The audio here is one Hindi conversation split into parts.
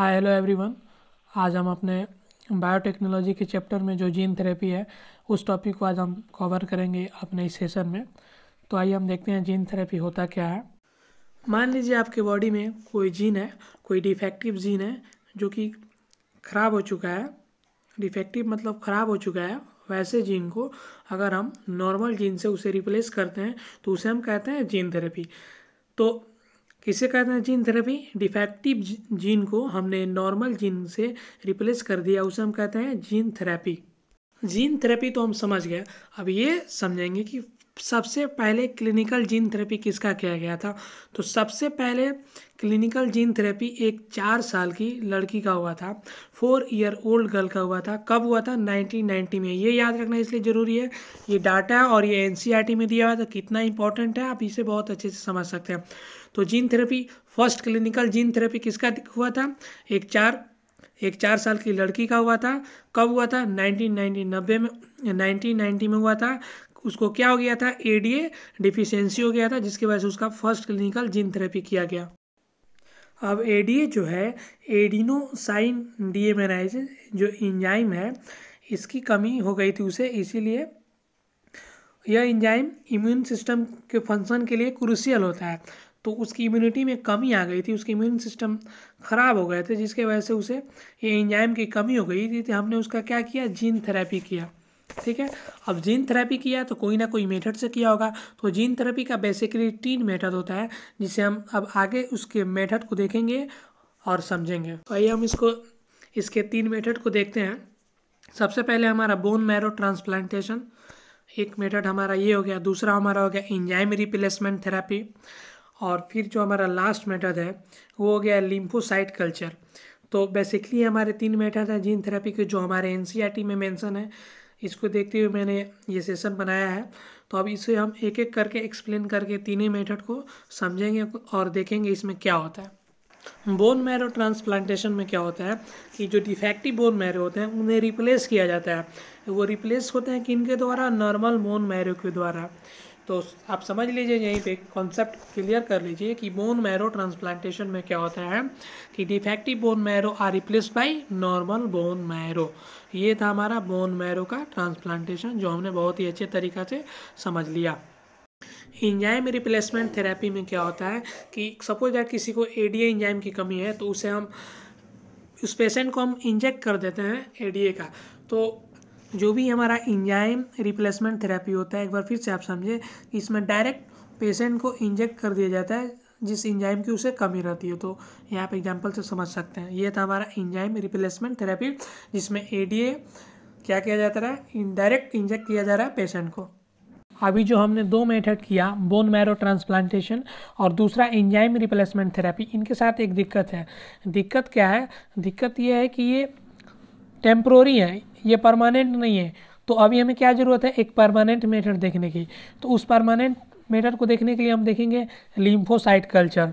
हाय हेलो एवरीवन आज हम अपने बायोटेक्नोलॉजी के चैप्टर में जो जीन थेरेपी है उस टॉपिक को आज हम कवर करेंगे अपने इस सेशन में तो आइए हम देखते हैं जीन थेरेपी होता क्या है मान लीजिए आपके बॉडी में कोई जीन है कोई डिफेक्टिव जीन है जो कि खराब हो चुका है डिफेक्टिव मतलब ख़राब हो चुका है वैसे जीन को अगर हम नॉर्मल जीन से उसे रिप्लेस करते हैं तो उसे हम कहते हैं जीन थेरेपी तो किसे कहते हैं जीन थेरेपी डिफेक्टिव जीन को हमने नॉर्मल जीन से रिप्लेस कर दिया उसे हम कहते हैं जीन थेरेपी जीन थेरेपी तो हम समझ गए अब ये समझेंगे कि सबसे पहले क्लिनिकल जीन थेरेपी किसका किया गया था तो सबसे पहले क्लिनिकल जीन थेरेपी एक चार साल की लड़की का हुआ था फोर ईयर ओल्ड गर्ल का हुआ था कब हुआ था 1990 में ये याद रखना इसलिए ज़रूरी है ये डाटा और ये एनसीईआरटी e में दिया हुआ था कितना इंपॉर्टेंट है आप इसे बहुत अच्छे से समझ सकते हैं तो gene therapy first clinical gene therapy किसका हुआ था एक चार एक चार साल की लड़की का हुआ था कब हुआ था नाइनटीन नाइनटीन नब्बे में नाइनटीन नाइन्टी में हुआ था उसको क्या हो गया था एडीए डिफिशियंसी हो गया था जिसकी वजह से उसका फर्स्ट क्लिनिकल जीन थेरेपी किया गया अब एडीए जो है एडिनोसाइन डीएमएनआईज जो इंजाइम है इसकी कमी हो गई थी उसे इसीलिए यह इंजाइम इम्यून सिस्टम के फंक्शन के लिए क्रूशियल होता है तो उसकी इम्यूनिटी में कमी आ गई थी उसके इम्यून सिस्टम ख़राब हो गए थे जिसके वजह से उसे ये इंजाइम की कमी हो गई थी तो हमने उसका क्या किया जीन थेरेपी किया ठीक है अब जीन थेरेपी किया तो कोई ना कोई मेथड से किया होगा तो जीन थेरेपी का बेसिकली तीन मेथड होता है जिसे हम अब आगे उसके मेथड को देखेंगे और समझेंगे तो आइए हम इसको इसके तीन मेथड को देखते हैं सबसे पहले हमारा बोन मैरो ट्रांसप्लांटेशन एक मेथड हमारा ये हो गया दूसरा हमारा हो गया इंजाइम रिप्लेसमेंट थेरेपी और फिर जो हमारा लास्ट मेथड है वो हो गया लिम्फोसाइट कल्चर तो बेसिकली हमारे तीन मेथड हैं जीन थेरेपी के जो हमारे एन e में मेंशन है इसको देखते हुए मैंने ये सेशन बनाया है तो अब इसे हम एक एक करके एक्सप्लेन करके तीन ही मेथड को समझेंगे और देखेंगे इसमें क्या होता है बोन मैरो ट्रांसप्लांटेशन में क्या होता है कि जो डिफेक्टिव बोन मैरो होते हैं उन्हें रिप्लेस किया जाता है वो रिप्लेस होते हैं किन के द्वारा नॉर्मल बोन मैरो के द्वारा तो आप समझ लीजिए यहीं पे कॉन्सेप्ट क्लियर कर लीजिए कि बोन मैरो ट्रांसप्लांटेशन में क्या होता है कि defective bone marrow are replace by normal bone marrow ये था हमारा बोन मैरो का ट्रांसप्लांटेशन जो हमने बहुत ही अच्छे तरीक़ा से समझ लिया इंजाइम रिप्लेसमेंट थेरेपी में क्या होता है कि सपोज दैट किसी को ए डी इंजाइम की कमी है तो उसे हम उस पेशेंट को हम इंजेक्ट कर देते हैं ए डी ए का तो जो भी हमारा इंजाइम रिप्लेसमेंट थेरेपी होता है एक बार फिर से आप समझे इसमें डायरेक्ट पेशेंट को इंजेक्ट कर दिया जाता है जिस इंजाइम की उसे कमी रहती है तो यहाँ पे एग्जांपल से समझ सकते हैं ये था हमारा इंजाइम रिप्लेसमेंट थेरेपी जिसमें एडीए क्या किया जाता रहा है इनडायरेक्ट इंजेक्ट किया जा रहा है पेशेंट को अभी जो हमने दो मेथड किया बोन मैरो ट्रांसप्लांटेशन और दूसरा इंजाइम रिप्लेसमेंट थेरेपी इनके साथ एक दिक्कत है दिक्कत क्या है दिक्कत यह है कि ये टेम्प्रोरी है ये परमानेंट नहीं है तो अभी हमें क्या ज़रूरत है एक परमानेंट मेथड देखने की तो उस परमानेंट मेथड को देखने के लिए हम देखेंगे लिम्फोसाइट कल्चर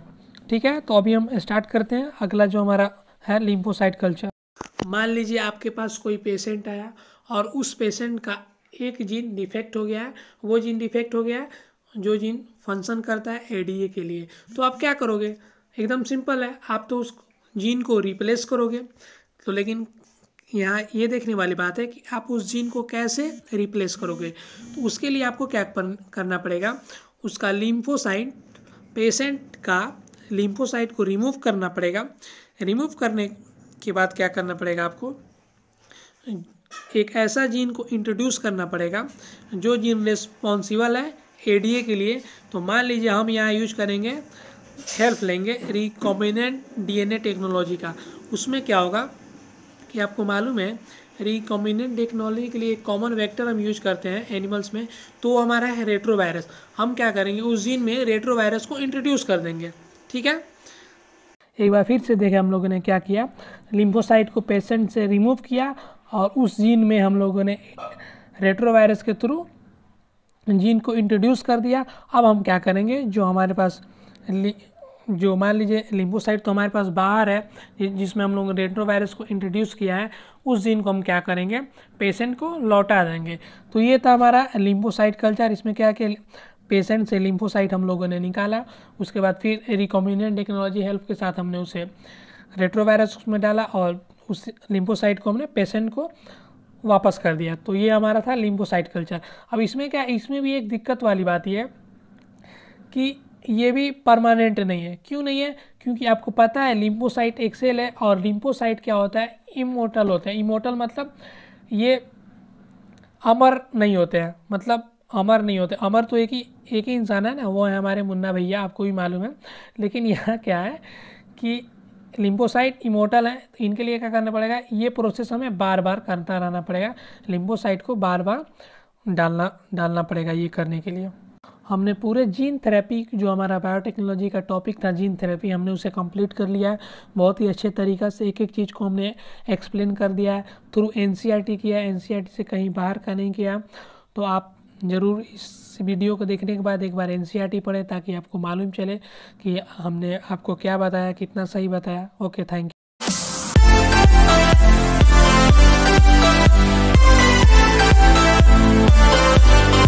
ठीक है तो अभी हम स्टार्ट करते हैं अगला जो हमारा है लिम्फोसाइट कल्चर मान लीजिए आपके पास कोई पेशेंट आया और उस पेशेंट का एक जीन डिफेक्ट हो गया है वो जीन डिफेक्ट हो गया है जो जीन फंक्शन करता है एडीए के लिए तो आप क्या करोगे एकदम सिंपल है आप तो उस जीन को रिप्लेस करोगे तो लेकिन यहाँ ये देखने वाली बात है कि आप उस जीन को कैसे रिप्लेस करोगे तो उसके लिए आपको क्या करना पड़ेगा उसका लिम्फोसाइट पेशेंट का लिम्फोसाइट को रिमूव करना पड़ेगा रिमूव करने के बाद क्या करना पड़ेगा आपको एक ऐसा जीन को इंट्रोड्यूस करना पड़ेगा जो जीन रिस्पॉन्सिबल है एडीए के लिए तो मान लीजिए हम यहाँ यूज करेंगे हेल्प लेंगे रिकॉम्बिनेंट डीएनए टेक्नोलॉजी का उसमें क्या होगा कि आपको मालूम है रिकॉम्बिनेंट टेक्नोलॉजी के लिए एक कॉमन वेक्टर हम यूज करते हैं एनिमल्स में तो हमारा है रेट्रोवायरस हम क्या करेंगे उस जीन में रेट्रोवायरस को इंट्रोड्यूस कर देंगे ठीक है एक बार फिर से देखें हम लोगों ने क्या किया लिम्फोसाइट को पेशेंट से रिमूव किया और उस जीन में हम लोगों ने रेट्रोवायरस के थ्रू जीन को इंट्रोड्यूस कर दिया अब हम क्या करेंगे जो हमारे पास जो मान लीजिए लिम्फोसाइट तो हमारे पास बाहर है जिसमें हम लोग रेट्रोवायरस को इंट्रोड्यूस किया है उस जीन को हम क्या करेंगे पेशेंट को लौटा देंगे तो ये था हमारा लिम्फोसाइट कल्चर इसमें क्या कि पेशेंट से लिम्फोसाइट हम लोगों ने निकाला उसके बाद फिर रिकॉम्बिनेंट टेक्नोलॉजी हेल्प के साथ हमने उसे रेट्रोवायरस उसमें डाला और उस लिम्फोसाइट को हमने पेशेंट को वापस कर दिया तो ये हमारा था लिम्फोसाइट कल्चर अब इसमें क्या इसमें भी एक दिक्कत वाली बात यह है कि ये भी परमानेंट नहीं है क्यों नहीं है क्योंकि आपको पता है लिम्पोसाइट एक सेल है और लिम्पोसाइट क्या होता है इमोटल होते हैं इमोटल मतलब ये अमर नहीं होते हैं मतलब अमर नहीं होते अमर तो एक ही एक ही इंसान है ना वो है हमारे मुन्ना भैया आपको भी मालूम है लेकिन यहाँ क्या है कि लिम्बोसाइट इमोटल है तो इनके लिए क्या करना पड़ेगा ये प्रोसेस हमें बार बार करता रहना पड़ेगा लिम्बोसाइट को बार बार डालना डालना पड़ेगा ये करने के लिए हमने पूरे जीन थेरेपी जो हमारा बायोटेक्नोलॉजी का टॉपिक था जीन थेरेपी हमने उसे कंप्लीट कर लिया है बहुत ही अच्छे तरीक़ा से एक एक चीज़ को हमने एक्सप्लेन कर दिया है थ्रू एन e किया एन e से कहीं बाहर का नहीं किया तो आप ज़रूर इस वीडियो को देखने के बाद एक बार एन e पढ़ें ताकि आपको मालूम चले कि हमने आपको क्या बताया कितना सही बताया ओके थैंक यू